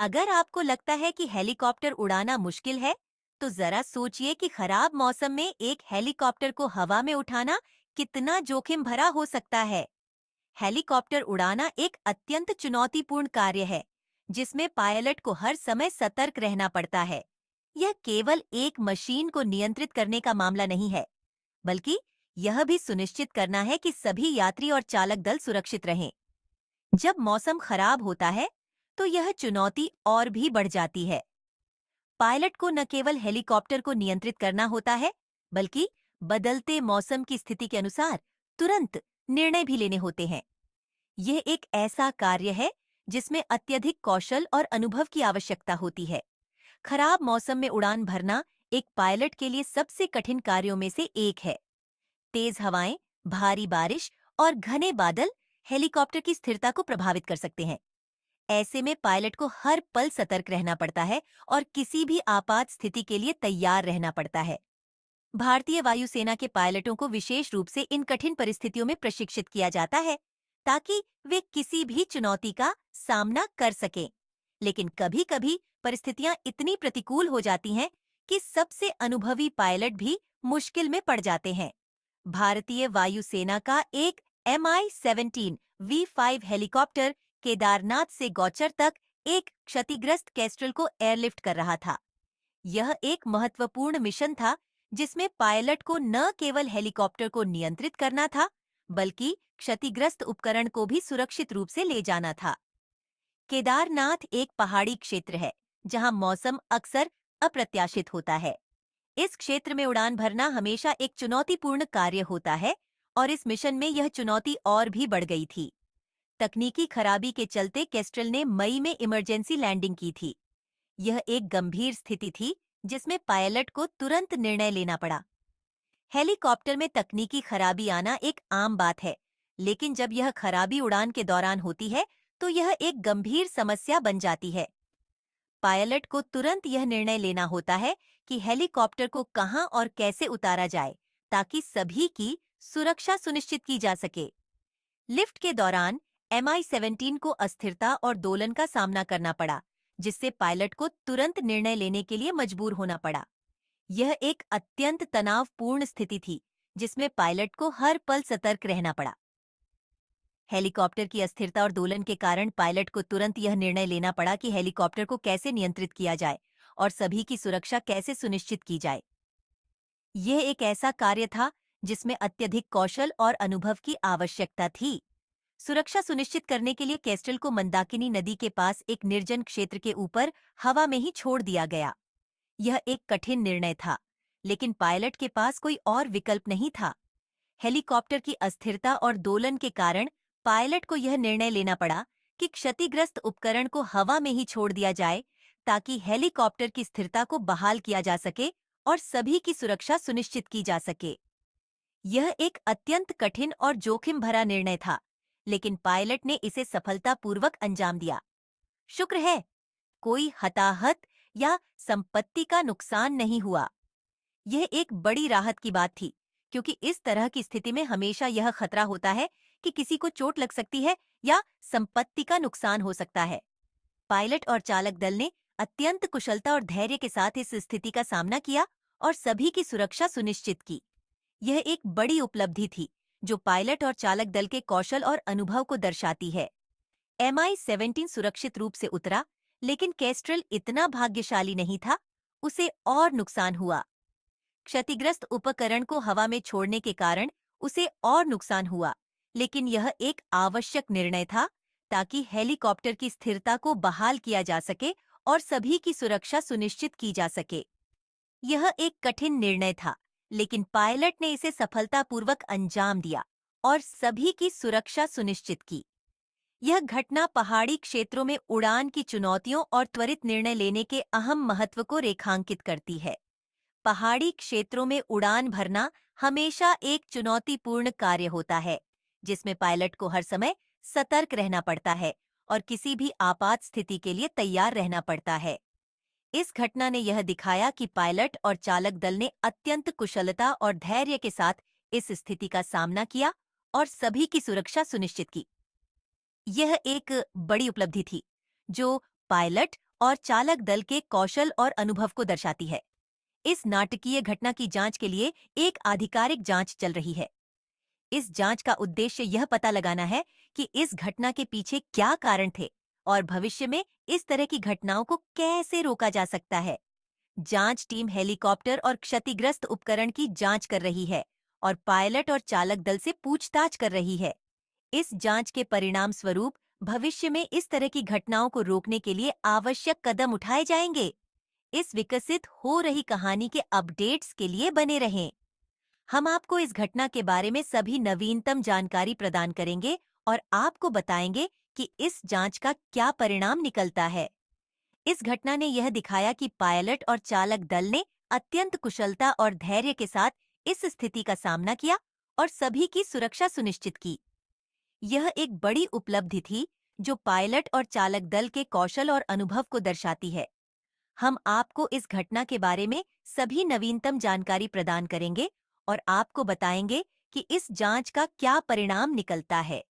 अगर आपको लगता है कि हेलीकॉप्टर उड़ाना मुश्किल है तो जरा सोचिए कि खराब मौसम में एक हेलीकॉप्टर को हवा में उठाना कितना जोखिम भरा हो सकता है हेलीकॉप्टर उड़ाना एक अत्यंत चुनौतीपूर्ण कार्य है जिसमें पायलट को हर समय सतर्क रहना पड़ता है यह केवल एक मशीन को नियंत्रित करने का मामला नहीं है बल्कि यह भी सुनिश्चित करना है कि सभी यात्री और चालक दल सुरक्षित रहें जब मौसम खराब होता है तो यह चुनौती और भी बढ़ जाती है पायलट को न केवल हेलीकॉप्टर को नियंत्रित करना होता है बल्कि बदलते मौसम की स्थिति के अनुसार तुरंत निर्णय भी लेने होते हैं यह एक ऐसा कार्य है जिसमें अत्यधिक कौशल और अनुभव की आवश्यकता होती है खराब मौसम में उड़ान भरना एक पायलट के लिए सबसे कठिन कार्यों में से एक है तेज हवाएं भारी बारिश और घने बादल हेलीकॉप्टर की स्थिरता को प्रभावित कर सकते हैं ऐसे में पायलट को हर पल सतर्क रहना पड़ता है और किसी भी आपात स्थिति के लिए तैयार रहना पड़ता है भारतीय वायुसेना के पायलटों को विशेष रूप से इन कठिन परिस्थितियों में प्रशिक्षित किया जाता है ताकि वे किसी भी चुनौती का सामना कर सकें लेकिन कभी कभी परिस्थितियां इतनी प्रतिकूल हो जाती हैं कि सबसे अनुभवी पायलट भी मुश्किल में पड़ जाते हैं भारतीय वायुसेना का एक M I seventeen V five helicopter Kedarnath से गौचर तक एक क्षतिग्रस्त कैस्ट्रल को एयरलिफ्ट कर रहा था यह एक महत्वपूर्ण मिशन था जिसमें पायलट को न केवल हेलीकॉप्टर को नियंत्रित करना था बल्कि क्षतिग्रस्त उपकरण को भी सुरक्षित रूप से ले जाना था केदारनाथ एक पहाड़ी क्षेत्र है जहां मौसम अक्सर अप्रत्याशित होता है इस क्षेत्र में उड़ान भरना हमेशा एक चुनौतीपूर्ण कार्य होता है और इस मिशन में यह चुनौती और भी बढ़ गई थी तकनीकी खराबी के चलते केस्ट्रल ने मई में इमरजेंसी लैंडिंग की थी यह एक गंभीर स्थिति थी जिसमें पायलट को तुरंत निर्णय लेना पड़ा हेलीकॉप्टर में तकनीकी खराबी आना एक आम बात है लेकिन जब यह खराबी उड़ान के दौरान होती है तो यह एक गंभीर समस्या बन जाती है पायलट को तुरंत यह निर्णय लेना होता है कि हेलीकॉप्टर को कहां और कैसे उतारा जाए ताकि सभी की सुरक्षा सुनिश्चित की जा सके लिफ्ट के दौरान आई सेवेंटीन को अस्थिरता और दोलन का सामना करना पड़ा जिससे पायलट को तुरंत निर्णय लेने के लिए मजबूर होना पड़ा यह एक अत्यंत तनावपूर्ण स्थिति थी जिसमें पायलट को हर पल सतर्क रहना पड़ा हेलीकॉप्टर की अस्थिरता और दोलन के कारण पायलट को तुरंत यह निर्णय लेना पड़ा कि हेलीकॉप्टर को कैसे नियंत्रित किया जाए और सभी की सुरक्षा कैसे सुनिश्चित की जाए यह एक ऐसा कार्य था जिसमें अत्यधिक कौशल और अनुभव की आवश्यकता थी सुरक्षा सुनिश्चित करने के लिए कैस्टल को मंदाकिनी नदी के पास एक निर्जन क्षेत्र के ऊपर हवा में ही छोड़ दिया गया यह एक कठिन निर्णय था लेकिन पायलट के पास कोई और विकल्प नहीं था हेलीकॉप्टर की अस्थिरता और दोलन के कारण पायलट को यह निर्णय लेना पड़ा कि क्षतिग्रस्त उपकरण को हवा में ही छोड़ दिया जाए ताकि हेलीकॉप्टर की स्थिरता को बहाल किया जा सके और सभी की सुरक्षा सुनिश्चित की जा सके यह एक अत्यंत कठिन और जोखिम भरा निर्णय था लेकिन पायलट ने इसे सफलतापूर्वक अंजाम दिया शुक्र है कोई हताहत या संपत्ति का नुकसान नहीं हुआ यह एक बड़ी राहत की बात थी क्योंकि इस तरह की स्थिति में हमेशा यह खतरा होता है कि किसी को चोट लग सकती है या संपत्ति का नुकसान हो सकता है पायलट और चालक दल ने अत्यंत कुशलता और धैर्य के साथ इस स्थिति का सामना किया और सभी की सुरक्षा सुनिश्चित की यह एक बड़ी उपलब्धि थी जो पायलट और चालक दल के कौशल और अनुभव को दर्शाती है एम आई सेवेंटीन सुरक्षित रूप से उतरा लेकिन कैस्ट्रल इतना भाग्यशाली नहीं था उसे और नुकसान हुआ क्षतिग्रस्त उपकरण को हवा में छोड़ने के कारण उसे और नुकसान हुआ लेकिन यह एक आवश्यक निर्णय था ताकि हेलीकॉप्टर की स्थिरता को बहाल किया जा सके और सभी की सुरक्षा सुनिश्चित की जा सके यह एक कठिन निर्णय था लेकिन पायलट ने इसे सफलतापूर्वक अंजाम दिया और सभी की सुरक्षा सुनिश्चित की यह घटना पहाड़ी क्षेत्रों में उड़ान की चुनौतियों और त्वरित निर्णय लेने के अहम महत्व को रेखांकित करती है पहाड़ी क्षेत्रों में उड़ान भरना हमेशा एक चुनौतीपूर्ण कार्य होता है जिसमें पायलट को हर समय सतर्क रहना पड़ता है और किसी भी आपात स्थिति के लिए तैयार रहना पड़ता है इस घटना ने यह दिखाया कि पायलट और चालक दल ने अत्यंत कुशलता और धैर्य के साथ इस स्थिति का सामना किया और सभी की सुरक्षा सुनिश्चित की यह एक बड़ी उपलब्धि थी जो पायलट और चालक दल के कौशल और अनुभव को दर्शाती है इस नाटकीय घटना की जांच के लिए एक आधिकारिक जांच चल रही है इस जांच का उद्देश्य यह पता लगाना है कि इस घटना के पीछे क्या कारण थे और भविष्य में इस तरह की घटनाओं को कैसे रोका जा सकता है जांच टीम हेलीकॉप्टर और क्षतिग्रस्त उपकरण की जांच कर रही है और पायलट और चालक दल से पूछताछ कर रही है इस जांच के परिणाम स्वरूप भविष्य में इस तरह की घटनाओं को रोकने के लिए आवश्यक कदम उठाए जाएंगे इस विकसित हो रही कहानी के अपडेट्स के लिए बने रहें हम आपको इस घटना के बारे में सभी नवीनतम जानकारी प्रदान करेंगे और आपको बताएंगे कि इस जांच का क्या परिणाम निकलता है इस घटना ने यह दिखाया कि पायलट और चालक दल ने अत्यंत कुशलता और धैर्य के साथ इस स्थिति का सामना किया और सभी की सुरक्षा सुनिश्चित की यह एक बड़ी उपलब्धि थी जो पायलट और चालक दल के कौशल और अनुभव को दर्शाती है हम आपको इस घटना के बारे में सभी नवीनतम जानकारी प्रदान करेंगे और आपको बताएंगे कि इस जांच का क्या परिणाम निकलता है